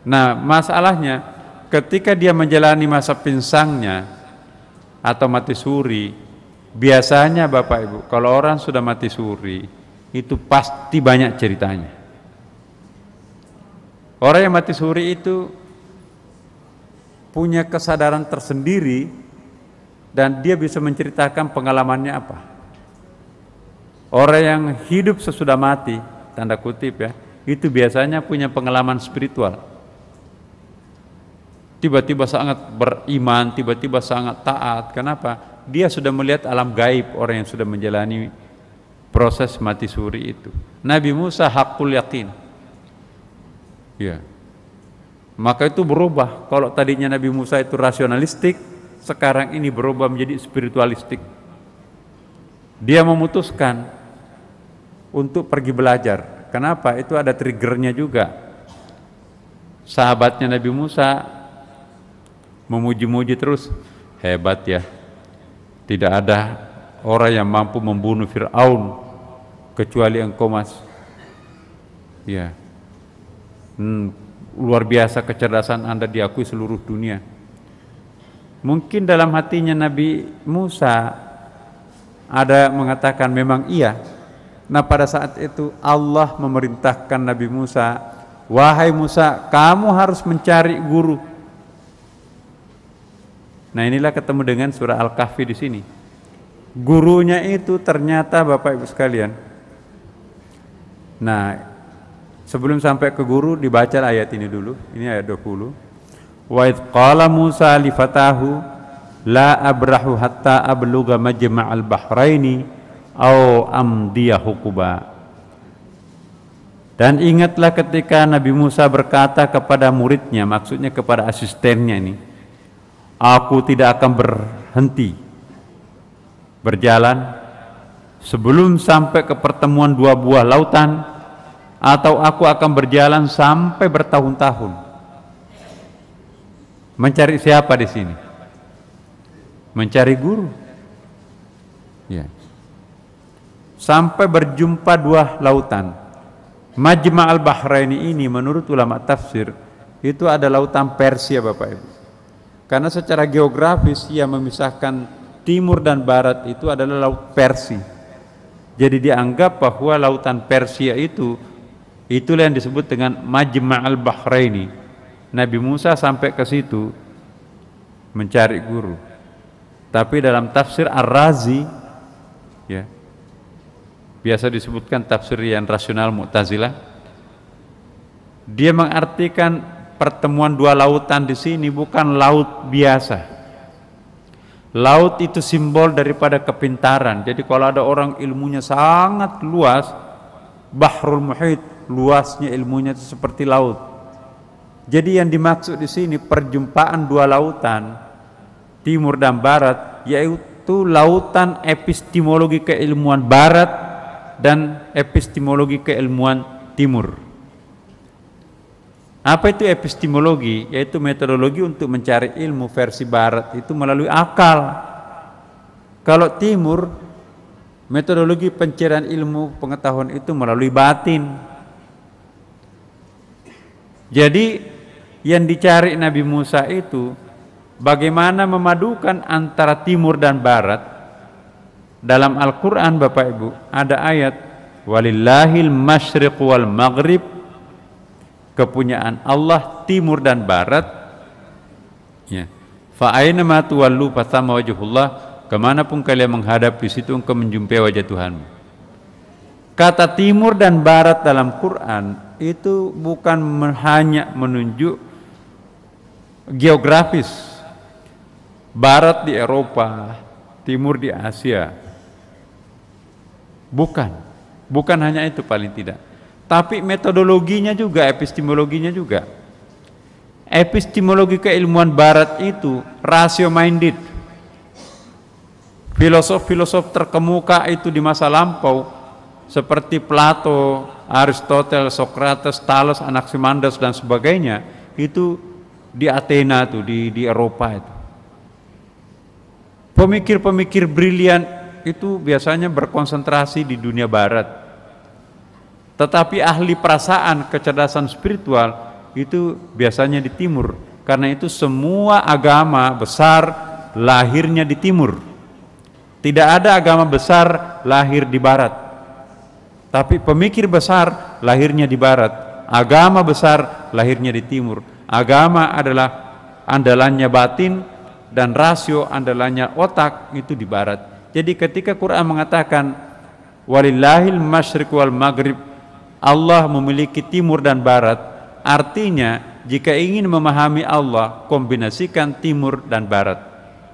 nah masalahnya ketika dia menjalani masa pingsannya atau mati suri Biasanya Bapak Ibu, kalau orang sudah mati suri, itu pasti banyak ceritanya. Orang yang mati suri itu punya kesadaran tersendiri dan dia bisa menceritakan pengalamannya apa. Orang yang hidup sesudah mati, tanda kutip ya, itu biasanya punya pengalaman spiritual. Tiba-tiba sangat beriman, tiba-tiba sangat taat. Kenapa? dia sudah melihat alam gaib orang yang sudah menjalani proses mati suri itu. Nabi Musa hakul yakin. Ya. Maka itu berubah. Kalau tadinya Nabi Musa itu rasionalistik, sekarang ini berubah menjadi spiritualistik. Dia memutuskan untuk pergi belajar. Kenapa? Itu ada triggernya juga. Sahabatnya Nabi Musa memuji-muji terus, hebat ya, tidak ada orang yang mampu membunuh Fir'aun kecuali engkau mas. Ya. Hmm, luar biasa kecerdasan Anda diakui seluruh dunia. Mungkin dalam hatinya Nabi Musa ada mengatakan memang iya. Nah pada saat itu Allah memerintahkan Nabi Musa, wahai Musa, kamu harus mencari guru Nah inilah ketemu dengan surah Al-Kahfi di sini. Gurunya itu ternyata Bapak Ibu sekalian. Nah sebelum sampai ke guru dibaca ayat ini dulu. Ini ayat 20. Wa idh qala Musa li fatahu la abrahu hatta abluga majma'al bahraini au amdiya hukuba. Dan ingatlah ketika Nabi Musa berkata kepada muridnya, maksudnya kepada asistennya ini, aku tidak akan berhenti berjalan sebelum sampai ke pertemuan dua buah lautan atau aku akan berjalan sampai bertahun-tahun mencari siapa di sini mencari guru ya sampai berjumpa dua lautan Majma al-Bahraini ini menurut ulama tafsir itu ada lautan Persia Bapak Ibu karena secara geografis yang memisahkan timur dan barat itu adalah Laut Persia. Jadi dianggap bahwa lautan Persia itu itulah yang disebut dengan Majma' al-Bahraini. Nabi Musa sampai ke situ mencari guru. Tapi dalam tafsir Ar-Razi ya. Biasa disebutkan tafsir yang rasional Mu'tazilah. Dia mengartikan pertemuan dua lautan di sini bukan laut biasa. Laut itu simbol daripada kepintaran. Jadi kalau ada orang ilmunya sangat luas, bahrul muhit, luasnya ilmunya itu seperti laut. Jadi yang dimaksud di sini perjumpaan dua lautan, timur dan barat, yaitu lautan epistemologi keilmuan barat dan epistemologi keilmuan timur. Apa itu epistemologi? Yaitu metodologi untuk mencari ilmu versi barat itu melalui akal. Kalau timur, metodologi pencarian ilmu pengetahuan itu melalui batin. Jadi yang dicari Nabi Musa itu bagaimana memadukan antara timur dan barat. Dalam Al-Qur'an Bapak Ibu ada ayat walillahil masyriq wal maghrib kepunyaan Allah timur dan barat ya fa'aina ma tuwallu fasama wajhullah kemanapun kalian menghadap di situ engkau menjumpai wajah Tuhanmu kata timur dan barat dalam Quran itu bukan hanya menunjuk geografis barat di Eropa timur di Asia bukan bukan hanya itu paling tidak tapi metodologinya juga, epistemologinya juga. Epistemologi keilmuan barat itu rasio minded. Filosof-filosof terkemuka itu di masa lampau seperti Plato, Aristoteles, Socrates, Thales, Anaximandes dan sebagainya itu di Athena tuh di di Eropa itu. Pemikir-pemikir brilian itu biasanya berkonsentrasi di dunia barat tetapi ahli perasaan, kecerdasan spiritual itu biasanya di timur. Karena itu semua agama besar lahirnya di timur. Tidak ada agama besar lahir di barat. Tapi pemikir besar lahirnya di barat. Agama besar lahirnya di timur. Agama adalah andalannya batin dan rasio andalannya otak itu di barat. Jadi ketika Quran mengatakan walillahil masyriq wal maghrib Allah memiliki timur dan barat. Artinya, jika ingin memahami Allah, kombinasikan timur dan barat.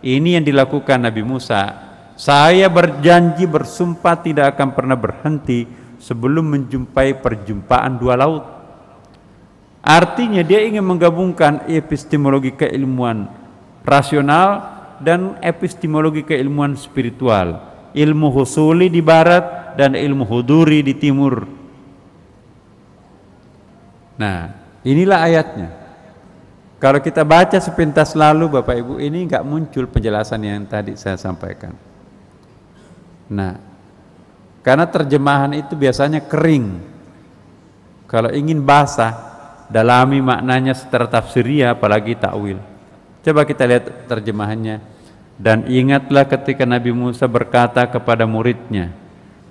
Ini yang dilakukan Nabi Musa. Saya berjanji bersumpah tidak akan pernah berhenti sebelum menjumpai perjumpaan dua laut. Artinya dia ingin menggabungkan epistemologi keilmuan rasional dan epistemologi keilmuan spiritual. Ilmu husuli di barat dan ilmu huduri di timur Nah, inilah ayatnya. Kalau kita baca sepintas lalu Bapak Ibu ini nggak muncul penjelasan yang tadi saya sampaikan. Nah, karena terjemahan itu biasanya kering. Kalau ingin basah, dalami maknanya secara tafsiria apalagi takwil. Coba kita lihat terjemahannya. Dan ingatlah ketika Nabi Musa berkata kepada muridnya,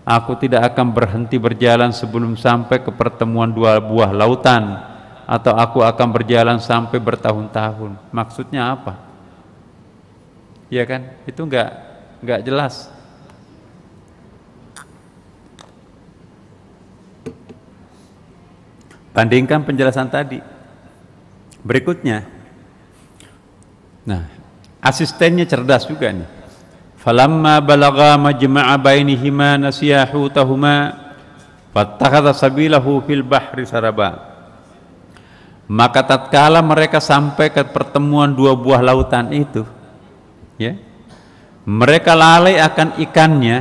Aku tidak akan berhenti berjalan sebelum sampai ke pertemuan dua buah lautan atau aku akan berjalan sampai bertahun-tahun. Maksudnya apa? Ya kan? Itu enggak enggak jelas. Bandingkan penjelasan tadi. Berikutnya. Nah, asistennya cerdas juga nih. فلما بلغا مجمع بينهما نسيا حوتهما فاتخذ سبيله fil bahri saraba maka tatkala mereka sampai ke pertemuan dua buah lautan itu ya mereka lalai akan ikannya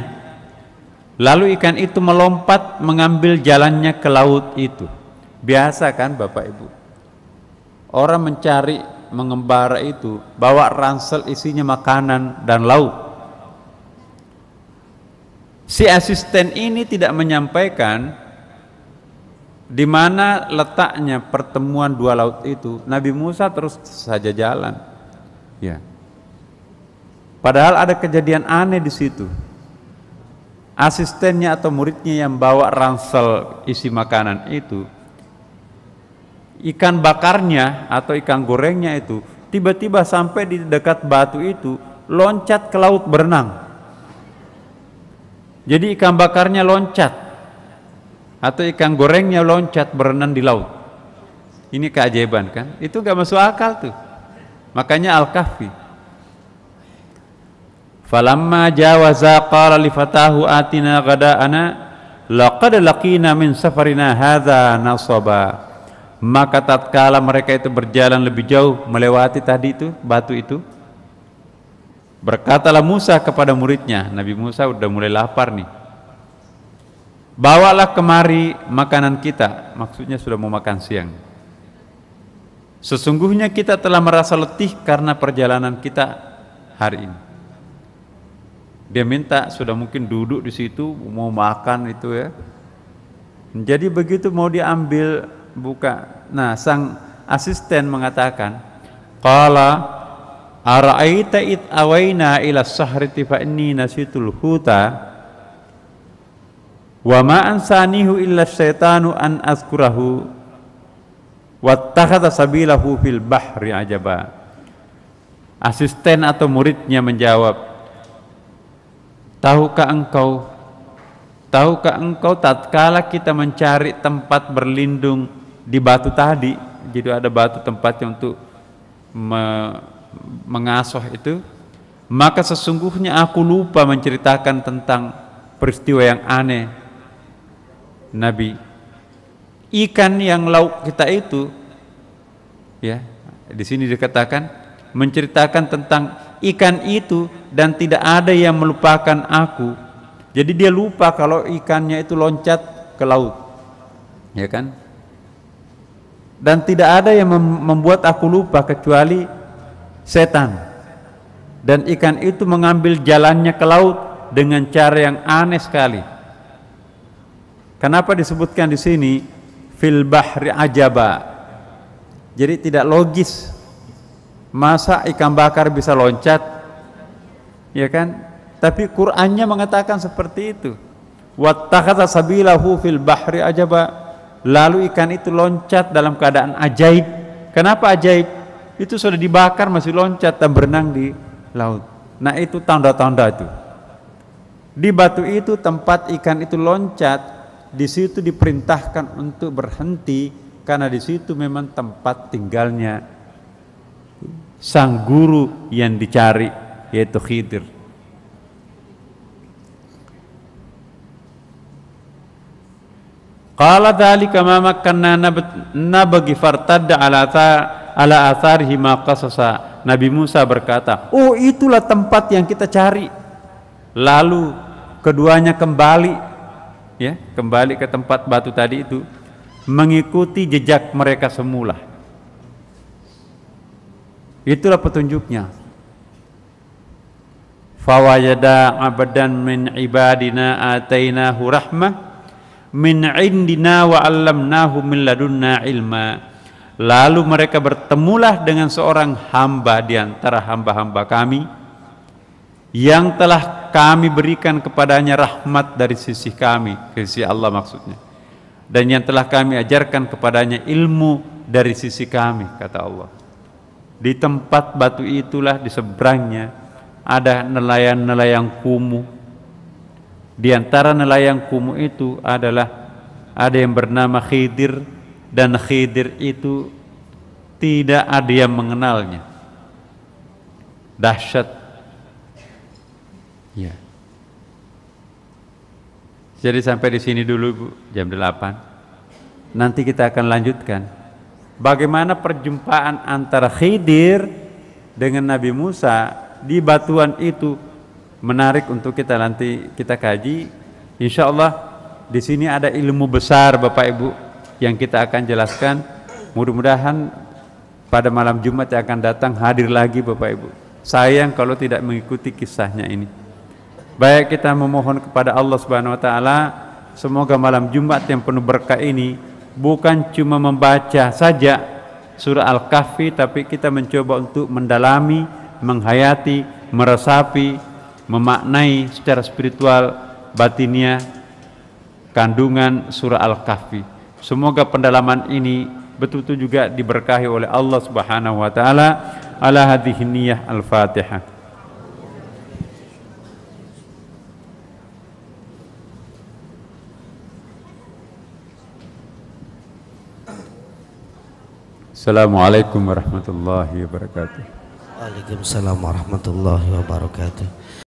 lalu ikan itu melompat mengambil jalannya ke laut itu biasa kan Bapak Ibu orang mencari mengembara itu bawa ransel isinya makanan dan lauk si asisten ini tidak menyampaikan di mana letaknya pertemuan dua laut itu, Nabi Musa terus saja jalan. Ya. Padahal ada kejadian aneh di situ. Asistennya atau muridnya yang bawa ransel isi makanan itu, ikan bakarnya atau ikan gorengnya itu tiba-tiba sampai di dekat batu itu loncat ke laut berenang. Jadi ikan bakarnya loncat atau ikan gorengnya loncat berenang di laut. Ini keajaiban kan? Itu gak masuk akal tuh. Makanya Al-Kahfi. Falamma jawaza qala li fatahu atina ghada'ana laqad laqina min safarina hadza nasaba. Maka tatkala mereka itu berjalan lebih jauh melewati tadi itu batu itu, Berkatalah Musa kepada muridnya, Nabi Musa udah mulai lapar nih. Bawalah kemari makanan kita, maksudnya sudah mau makan siang. Sesungguhnya kita telah merasa letih karena perjalanan kita hari ini. Dia minta sudah mungkin duduk di situ mau makan itu ya. Jadi begitu mau diambil buka. Nah, sang asisten mengatakan, "Qala Ara'aita it awaina ila sahri fa inni nasitul huta wa ma ansanihu illa syaitanu an azkurahu wattakhadha sabilahu fil bahri ajaba. Asisten atau muridnya menjawab, Tahukah engkau Tahukah engkau tatkala kita mencari tempat berlindung di batu tadi, jadi ada batu tempatnya untuk me mengasuh itu, maka sesungguhnya aku lupa menceritakan tentang peristiwa yang aneh. Nabi, ikan yang lauk kita itu, ya, di sini dikatakan menceritakan tentang ikan itu dan tidak ada yang melupakan aku. Jadi dia lupa kalau ikannya itu loncat ke laut, ya kan? Dan tidak ada yang membuat aku lupa kecuali setan. Dan ikan itu mengambil jalannya ke laut dengan cara yang aneh sekali. Kenapa disebutkan di sini fil bahri ajaba? Jadi tidak logis. Masa ikan bakar bisa loncat? Ya kan? Tapi Qur'annya mengatakan seperti itu. Wattakhadha sabilahu fil bahri ajaba. Lalu ikan itu loncat dalam keadaan ajaib. Kenapa ajaib? itu sudah dibakar masih loncat dan berenang di laut. Nah itu tanda-tanda itu. Di batu itu tempat ikan itu loncat, di situ diperintahkan untuk berhenti karena di situ memang tempat tinggalnya sang guru yang dicari yaitu Khidir. Qala dhalika ma makkanna nabagi fartadda ala ala atharihima Himakasasa Nabi Musa berkata, "Oh, itulah tempat yang kita cari." Lalu keduanya kembali ya, kembali ke tempat batu tadi itu mengikuti jejak mereka semula. Itulah petunjuknya. Fawajada abadan min ibadina atainahu rahmah min indina wa allamnahu min ladunna ilma Lalu mereka bertemulah dengan seorang hamba di antara hamba-hamba kami yang telah kami berikan kepadanya rahmat dari sisi kami, sisi Allah maksudnya. Dan yang telah kami ajarkan kepadanya ilmu dari sisi kami, kata Allah. Di tempat batu itulah di seberangnya ada nelayan-nelayan kumuh. Di antara nelayan kumuh itu adalah ada yang bernama Khidir dan Khidir itu tidak ada yang mengenalnya. Dahsyat. Ya. Jadi sampai di sini dulu Bu, jam 8. Nanti kita akan lanjutkan bagaimana perjumpaan antara Khidir dengan Nabi Musa di batuan itu menarik untuk kita nanti kita kaji. Insya Allah di sini ada ilmu besar Bapak Ibu yang kita akan jelaskan. Mudah-mudahan pada malam Jumat yang akan datang hadir lagi Bapak Ibu. Sayang kalau tidak mengikuti kisahnya ini. Baik kita memohon kepada Allah Subhanahu wa taala semoga malam Jumat yang penuh berkah ini bukan cuma membaca saja surah Al-Kahfi tapi kita mencoba untuk mendalami, menghayati, meresapi, memaknai secara spiritual batinnya kandungan surah Al-Kahfi. Semoga pendalaman ini betul-betul juga diberkahi oleh Allah Subhanahu wa taala. Ala hadhihi niyyah al-Fatihah. Assalamualaikum warahmatullahi wabarakatuh. Waalaikumsalam warahmatullahi wabarakatuh.